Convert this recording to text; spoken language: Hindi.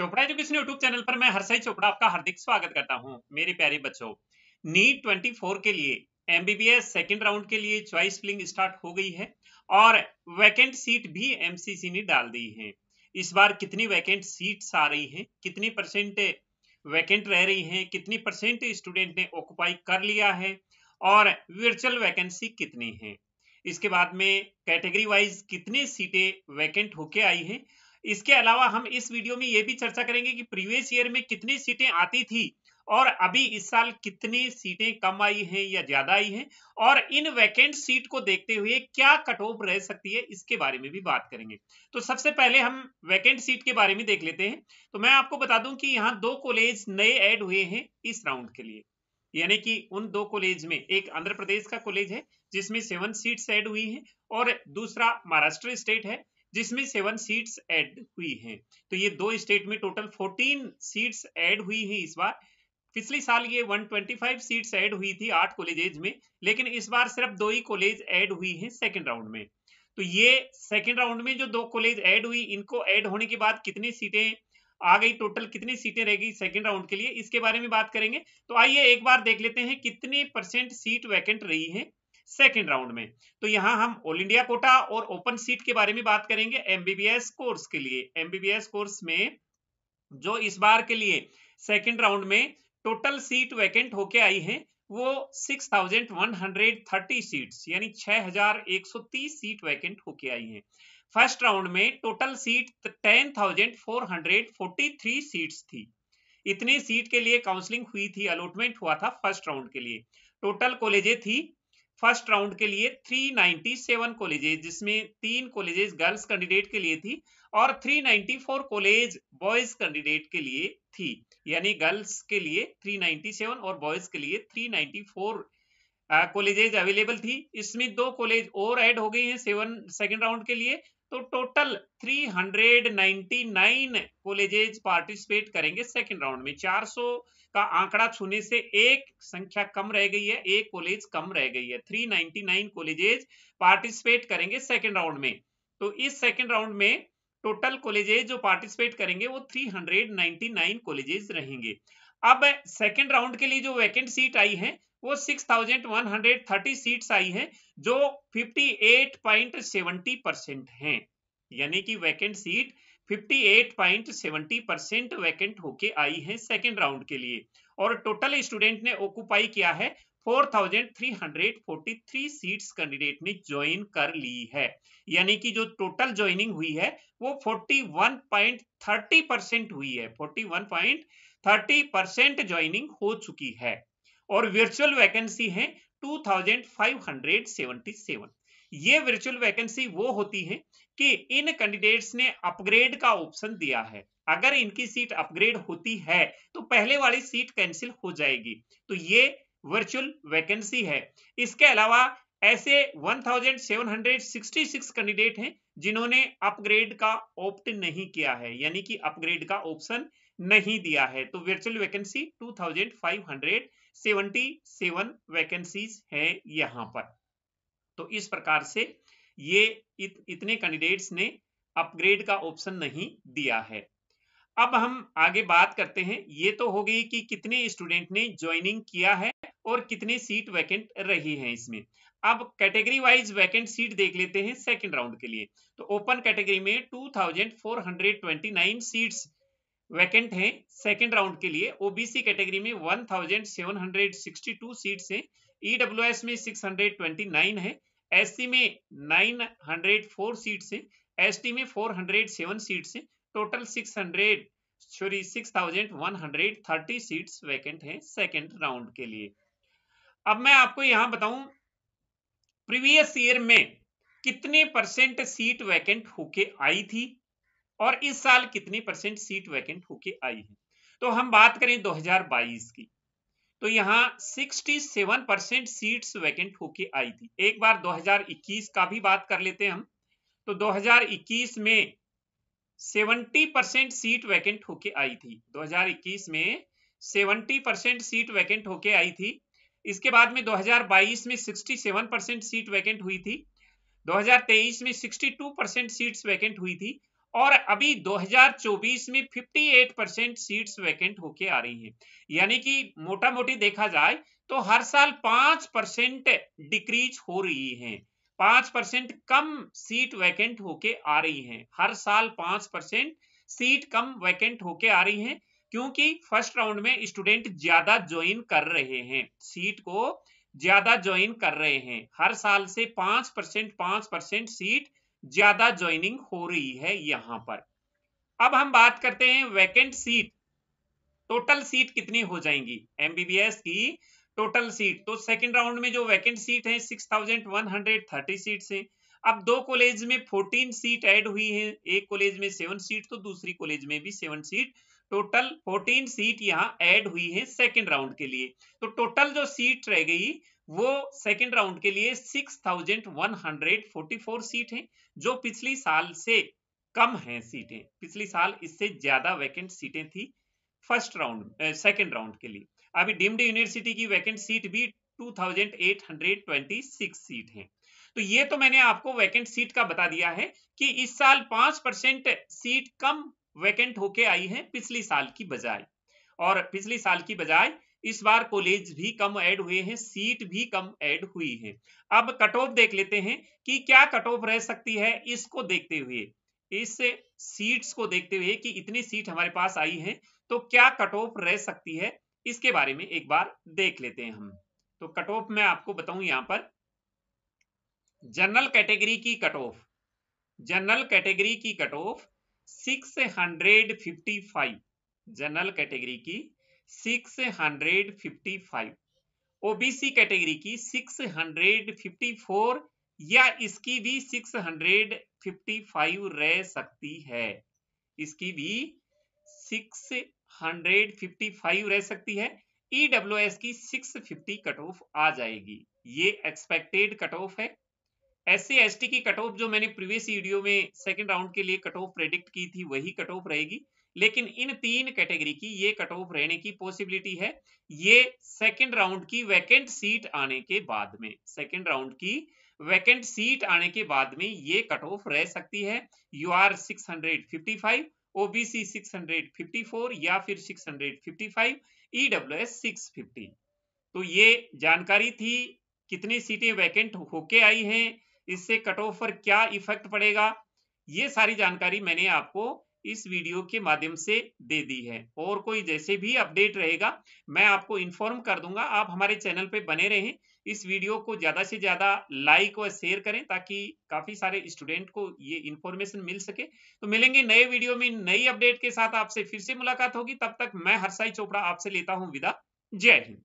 चोपड़ा एजुकेशन यूट्यूब चैनल पर मैं हरसाई चोपड़ा आपका हार्दिक स्वागत करता हूं मेरे प्यारे बच्चों नीट 24 के लिए एमबीबीएस सेकंड राउंड के लिए चॉइस फिलिंग स्टार्ट हो गई है और वैकेंट सीट भी एमसीसी ने डाल दी है इस बार कितनी वैकेंट सीट्स आ रही हैं कितनी परसेंट वैकेंट रह रही है कितनी परसेंट स्टूडेंट ने ऑक्यूपाई कर लिया है और वर्चुअल वैकेंसी कितनी है इसके बाद में कैटेगरी वाइज कितनी सीटें वैकेंट होके आई हैं इसके अलावा हम इस वीडियो में ये भी चर्चा करेंगे कि प्रीवियस ईयर में कितनी सीटें आती थी और अभी इस साल कितनी सीटें कम आई हैं या ज्यादा आई हैं और इन वैकेंट सीट को देखते हुए क्या कट ऑफ रह सकती है इसके बारे में भी बात करेंगे तो सबसे पहले हम वैकेंट सीट के बारे में देख लेते हैं तो मैं आपको बता दूं कि यहाँ दो कॉलेज नए ऐड हुए हैं इस राउंड के लिए यानी कि उन दो कॉलेज में एक आंध्र प्रदेश का कॉलेज है जिसमें सेवन सीट्स ऐड हुई हैं और दूसरा महाराष्ट्र स्टेट है जिसमें सेवन सीट्स ऐड हुई हैं तो ये दो स्टेट में टोटल फोर्टीन सीट्स ऐड हुई हैं इस बार पिछले साल ये 125 सीट्स ऐड हुई थी आठ कॉलेजेज में लेकिन इस बार सिर्फ दो ही कॉलेज ऐड हुई हैं सेकंड राउंड में तो ये सेकंड राउंड में जो दो कॉलेज ऐड हुई इनको ऐड होने के बाद कितनी सीटें आ गई टोटल कितनी सीटें रह गई सेकेंड राउंड के लिए इसके बारे में बात करेंगे तो आइए एक बार देख लेते हैं कितने परसेंट सीट वैकेंट रही है सेकेंड राउंड में तो यहाँ हम ऑल इंडिया कोटा और ओपन सीट के बारे में बात करेंगे एमबीबीएस कोर्स के लिए एमबीबीएस कोर्स में जो इस बार के लिए सेकेंड राउंड में टोटल सीट वैकेंट होके आई है वो 6,130 सीट्स यानी 6,130 सीट वैकेंट होके आई है फर्स्ट राउंड में टोटल सीट 10,443 सीट्स थी इतने सीट के लिए काउंसलिंग हुई थी अलॉटमेंट हुआ था फर्स्ट राउंड के लिए टोटल कॉलेजे थी फर्स्ट राउंड के लिए 397 कॉलेजेस जिसमें तीन कॉलेजेस गर्ल्स कैंडिडेट के लिए थी और 394 कॉलेज बॉयज कैंडिडेट के लिए थी यानी गर्ल्स के लिए 397 और बॉयज के लिए 394 कॉलेजेस अवेलेबल थी इसमें दो कॉलेज और ऐड हो गई हैं सेवन सेकंड राउंड के लिए तो टोटल 399 कॉलेजेस पार्टिसिपेट करेंगे सेकंड राउंड में 400 का आंकड़ा छूने से एक संख्या कम रह गई है एक कॉलेज कम रह गई है 399 कॉलेजेस पार्टिसिपेट करेंगे सेकेंड राउंड में तो इस सेकेंड राउंड में टोटल कॉलेजेस जो पार्टिसिपेट करेंगे वो 399 कॉलेजेस रहेंगे अब सेकेंड राउंड के लिए जो वैकेंट सीट आई है वो 6,130 सीट्स आई हैं जो 58.70 परसेंट है यानी कि वैकेंट सीट 58.70 परसेंट वैकेंट होके आई है सेकेंड राउंड के लिए और टोटल स्टूडेंट ने ऑक्यूपाई किया है 4,343 सीट्स कैंडिडेट ने ज्वाइन कर ली है यानी कि जो टोटल ज्वाइनिंग हुई है वो 41.30 परसेंट हुई है 41.30 परसेंट ज्वाइनिंग हो चुकी है और वर्चुअल वैकेंसी है 2577 ये वर्चुअल वैकेंसी वो होती है कि इन कैंडिडेट्स ने अपग्रेड का ऑप्शन दिया है अगर इनकी सीट अपग्रेड होती है तो पहले वाली सीट कैंसिल हो जाएगी तो ये वर्चुअल वैकेंसी है इसके अलावा ऐसे 1766 कैंडिडेट हैं जिन्होंने अपग्रेड का ऑप्ट नहीं किया है यानी कि अपग्रेड का ऑप्शन नहीं दिया है तो वर्चुअल वैकेंसी 2577 वैकेंसीज है यहाँ पर तो इस प्रकार से ये इत, इतने कैंडिडेट्स ने अपग्रेड का ऑप्शन नहीं दिया है अब हम आगे बात करते हैं ये तो हो गई कि कितने स्टूडेंट ने ज्वाइनिंग किया है और कितने सीट वैकेंट रही है इसमें अब कैटेगरी वाइज वैकेंट सीट देख लेते हैं सेकंड राउंड के लिए तो ओपन कैटेगरी में 2429 सीट्स वैकेंट हैं सेकंड राउंड के लिए ओबीसी कैटेगरी में 1762 सीट्स हैं ईडब्ल्यूएस e में 629 है एससी में 904 सीट्स हैं एसटी में 407 सीट्स हैं टोटल 600 सॉरी 6130 सीट्स वैकेंट हैं सेकंड राउंड के लिए अब मैं आपको यहां बताऊं प्रीवियस ईयर में कितने परसेंट सीट वैकेंट होके आई थी और इस साल कितनी परसेंट सीट वैकेंट होके आई है तो हम बात करें 2022 की तो यहाँ 67 परसेंट सीट वैकेंट होके आई थी एक बार 2021 का भी बात कर लेते हैं हम तो 2021 में 70 परसेंट सीट वैकेंट होके आई थी 2021 में 70 परसेंट सीट वैकेंट होके आई थी इसके बाद में 2022 में 67 परसेंट सीट वैकेंट हुई थी 2023 में 62 परसेंट सीट वैकेंट हुई थी और अभी 2024 में 58 परसेंट सीट वैकेंट होके आ रही हैं यानी कि मोटा मोटी देखा जाए तो हर साल पांच परसेंट डिक्रीज हो रही है पांच परसेंट कम सीट वैकेंट होके आ रही है हर साल पांच परसेंट सीट कम वैकेंट होके आ रही है क्योंकि फर्स्ट राउंड में स्टूडेंट ज्यादा ज्वाइन कर रहे हैं सीट को ज्यादा ज्वाइन कर रहे हैं हर साल से पांच परसेंट पांच परसेंट सीट ज्यादा ज्वाइनिंग हो रही है यहां पर अब हम बात करते हैं वैकेंट सीट टोटल सीट कितनी हो जाएंगी एमबीबीएस की टोटल सीट तो सेकंड राउंड में जो वैकेंट सीट है 6130 सीट है अब दो कॉलेज में 14 सीट ऐड हुई है एक कॉलेज में सेवन सीट तो दूसरी कॉलेज में भी सेवन सीट टोटल 14 सीट यहाँ ऐड हुई है सेकेंड राउंड के लिए तो टोटल जो सीट रह गई वो सेकेंड राउंड के लिए 6,144 सीट है जो पिछली साल से कम है सीटें पिछली साल इससे ज्यादा वैकेंट सीटें थी फर्स्ट राउंड सेकेंड राउंड के लिए अभी डिम्ड यूनिवर्सिटी की वैकेंट सीट भी 2,826 सीट हैं तो ये तो मैंने आपको वैकेंट सीट का बता दिया है कि इस साल पांच परसेंट सीट कम वैकेंट होके आई है पिछली साल की बजाय और पिछले साल की बजाय इस बार कॉलेज भी कम ऐड हुए हैं सीट भी कम ऐड हुई है अब कट ऑफ देख लेते हैं कि क्या कट ऑफ रह सकती है इसको देखते हुए इस सीट्स को देखते हुए कि इतनी सीट हमारे पास आई है तो क्या कट ऑफ रह सकती है इसके बारे में एक बार देख लेते हैं हम तो कट ऑफ में आपको बताऊं यहां पर जनरल कैटेगरी की कट ऑफ जनरल कैटेगरी की cut off 655 fifty five general category की six hundred fifty five OBC category की सिक्स हंड्रेड फिफ्टी फोर या इसकी भी सिक्स हंड्रेड फिफ्टी फाइव रह सकती है इसकी भी सिक्स हंड्रेड फिफ्टी फाइव रह सकती है ईडब्ल्यू e एस की सिक्स फिफ्टी कट ऑफ आ जाएगी ये एक्सपेक्टेड कट ऑफ है एस सी एस टी की कट ऑफ जो मैंने प्रीवियस वीडियो में सेकंड राउंड के लिए कट ऑफ प्रेडिक्ट की थी वही कट ऑफ रहेगी लेकिन इन तीन कैटेगरी की ये कट ऑफ रहने की पॉसिबिलिटी है ये सेकंड राउंड की वैकेंट सीट आने के बाद में सेकंड राउंड की वैकेंट सीट आने के बाद में ये कट ऑफ रह सकती है U R six hundred fifty five OBC six hundred fifty four या फिर six hundred fifty five E W S six fifty तो ये जानकारी थी कितनी सीटें वैकेंट होके आई हैं इससे कट ऑफ पर क्या इफेक्ट पड़ेगा ये सारी जानकारी मैंने आपको इस वीडियो के माध्यम से दे दी है और कोई जैसे भी अपडेट रहेगा मैं आपको इन्फॉर्म कर दूंगा आप हमारे चैनल पे बने रहें इस वीडियो को ज़्यादा से ज़्यादा लाइक और शेयर करें ताकि काफ़ी सारे स्टूडेंट को ये इन्फॉर्मेशन मिल सके तो मिलेंगे नए वीडियो में नई अपडेट के साथ आपसे फिर से मुलाकात होगी तब तक मैं हरसाई चोपड़ा आपसे लेता हूँ विदा जय हिंद